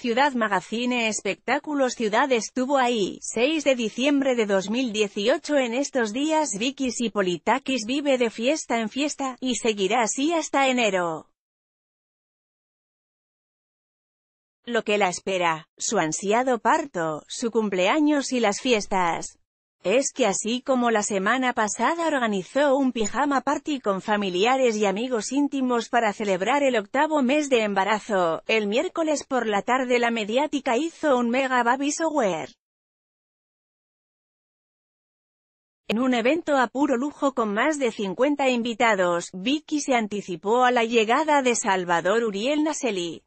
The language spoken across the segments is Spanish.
Ciudad Magazine Espectáculos Ciudad estuvo ahí, 6 de diciembre de 2018 en estos días Vicky Politakis vive de fiesta en fiesta, y seguirá así hasta enero. Lo que la espera, su ansiado parto, su cumpleaños y las fiestas. Es que así como la semana pasada organizó un pijama party con familiares y amigos íntimos para celebrar el octavo mes de embarazo, el miércoles por la tarde la mediática hizo un mega baby shower. En un evento a puro lujo con más de 50 invitados, Vicky se anticipó a la llegada de Salvador Uriel Naseli.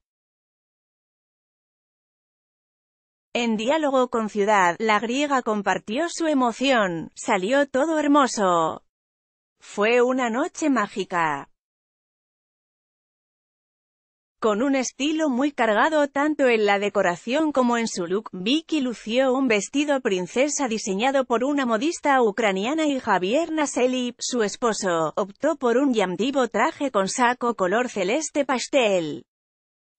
En diálogo con Ciudad, la griega compartió su emoción, salió todo hermoso. Fue una noche mágica. Con un estilo muy cargado tanto en la decoración como en su look, Vicky lució un vestido princesa diseñado por una modista ucraniana y Javier Naseli, su esposo, optó por un llamativo traje con saco color celeste pastel.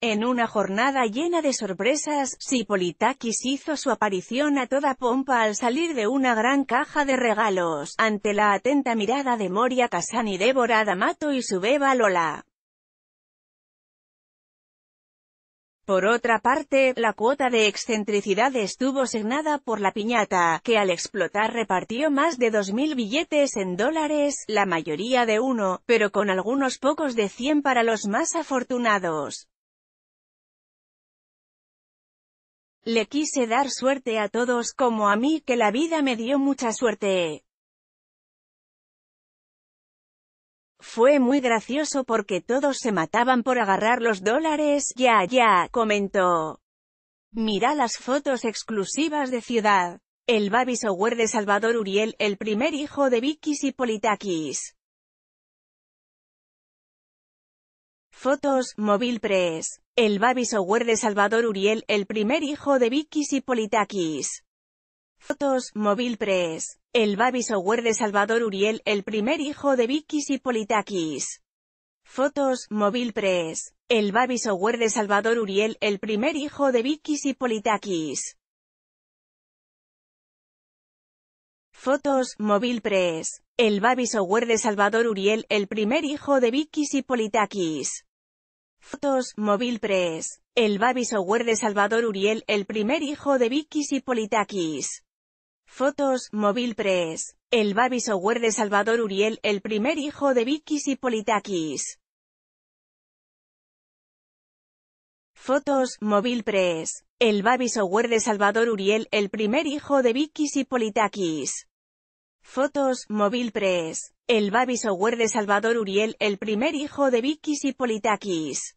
En una jornada llena de sorpresas, Sipolitakis hizo su aparición a toda pompa al salir de una gran caja de regalos, ante la atenta mirada de Moria Casani, Débora D'Amato y su beba Lola. Por otra parte, la cuota de excentricidad estuvo signada por la piñata, que al explotar repartió más de 2.000 billetes en dólares, la mayoría de uno, pero con algunos pocos de 100 para los más afortunados. Le quise dar suerte a todos como a mí que la vida me dio mucha suerte. Fue muy gracioso porque todos se mataban por agarrar los dólares, ya, ya, comentó. Mira las fotos exclusivas de Ciudad. El Babisower de Salvador Uriel, el primer hijo de Vicky y Politakis. Fotos, Móvil Press. El Baby Software de Salvador Uriel, el primer hijo de Vicky y Politaquis. Fotos, Móvil Press. El Baby Software de Salvador Uriel, el primer hijo de Vicky y Politaquis. Fotos, Móvil Press. El Baby Software de Salvador Uriel, el primer hijo de Vicky y Politaquis. Fotos, Móvil Press. El Baby de Salvador Uriel, el primer hijo de Vicky y Politakis. Fotos, Móvil Press. El Baby de Salvador Uriel, el primer hijo de Vicky y Politakis. Fotos, Móvil Press. El Baby de Salvador Uriel, el primer hijo de Vicky y Politakis. Fotos, Móvil Press el baby de Salvador Uriel, el primer hijo de Vicky y Politaquis. Fotos, Móvil Press. El baby de Salvador Uriel, el primer hijo de Vicky y Politaquis.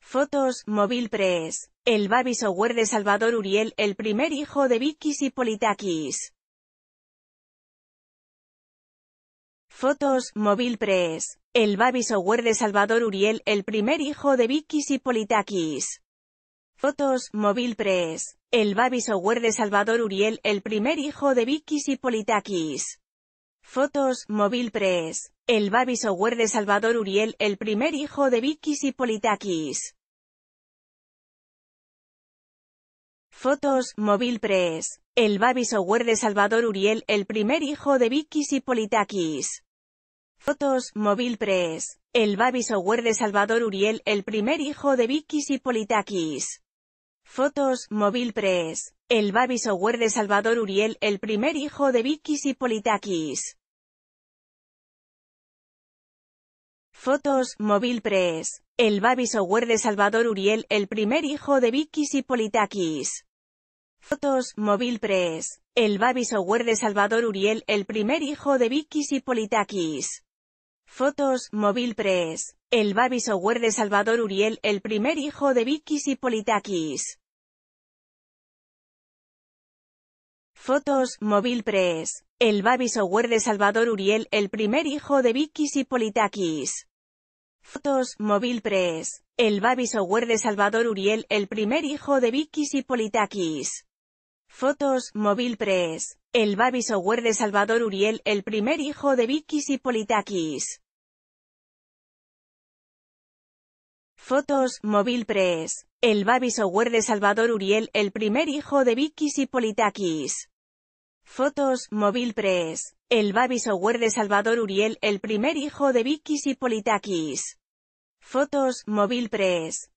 Fotos, Móvil Press. El baby de Salvador Uriel, el primer hijo de Vicky y Politaquis. Fotos, Móvil Press. El baby de Salvador Uriel, el primer hijo de Vicky y Politaquis. Fotos, Móvil Press. El Baby de Salvador Uriel, el primer hijo de Vicky y Politakis. Fotos, Móvil Press. El Baby de Salvador Uriel, el primer hijo de Vicky y Politakis. Fotos, Móvil Press. El Baby de Salvador Uriel, el primer hijo de Vicky y Politakis. Fotos, Móvil Press. El Baby de Salvador Uriel, el primer hijo de Vicky y Politakis. Fotos, Móvil Press. El o de Salvador Uriel, el primer hijo de Vikis y Politakis. Fotos, Móvil Press. El Baby de Salvador Uriel, el primer hijo de Vikis y Politakis. Fotos, Móvil Press. El Baby de Salvador Uriel, el primer hijo de Vikis y Politakis. Fotos, Móvil Press. El Baby de Salvador Uriel, el primer hijo de Vicky y Politaquis. Fotos, Móvil Press. El Baby de Salvador Uriel, el primer hijo de Vicky y Politaquis. Fotos, Móvil Press. El Baby de Salvador Uriel, el primer hijo de Vicky y Politaquis. Fotos, Móvil Press el Baby de Salvador Uriel, el primer hijo de Vikis y Politakis. Fotos, Móvil Press. El Baby de Salvador Uriel, el primer hijo de Vikis y Politakis. Fotos, Móvil Press. El Baby de Salvador Uriel, el primer hijo de Vikis y Politakis. Fotos, Móvil Press.